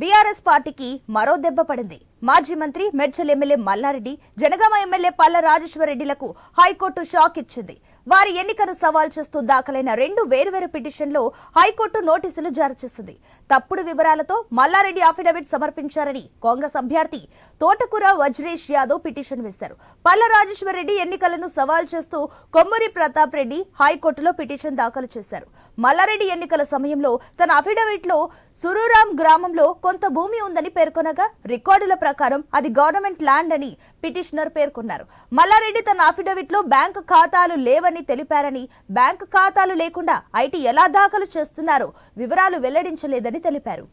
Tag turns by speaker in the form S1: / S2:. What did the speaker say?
S1: BRS పార్టీకి మరో దెబ్బ పడింది మాజీ మంత్రి మెడ్చల్ ఎమ్మెల్యే మల్లారెడ్డి జనగామ ఎమ్మెల్యే పల్ల రాజేశ్వరరెడ్డిలకు హైకోర్టు షాక్ ఇచ్చింది వారి ఎన్నికను సవాల్ చేస్తూ దాఖలైన రెండు వేర్వేరు పిటిషన్లో హైకోర్టు నోటీసులు జారీ చేసింది తప్పుడు వివరాలతో మల్లారెడ్డి అఫిడవిట్ సమర్పించారని కాంగ్రెస్ అభ్యర్థి తోటకూర వజ్రేష్ యాదవ్ పిటిషన్ వేశారు పల్ల రాజేశ్వరరెడ్డి ఎన్నికలను సవాల్ చేస్తూ కొమ్మూరి ప్రతాప్ రెడ్డి హైకోర్టులో పిటిషన్ దాఖలు చేశారు మల్లారెడ్డి ఎన్నికల సమయంలో తన అఫిడవిట్లో సురూరాం గ్రామంలో కొంత భూమి ఉందని పేర్కొనగా రికార్డుల ప్రకారం అది గవర్నమెంట్ ల్యాండ్ అని పిటిషనర్ పేర్కొన్నారు మల్లారెడ్డి తన లో బ్యాంకు ఖాతాలు లేవని తెలిపారని బ్యాంకు ఖాతాలు లేకుండా ఐటీ ఎలా దాఖలు చేస్తున్నారో వివరాలు వెల్లడించలేదని తెలిపారు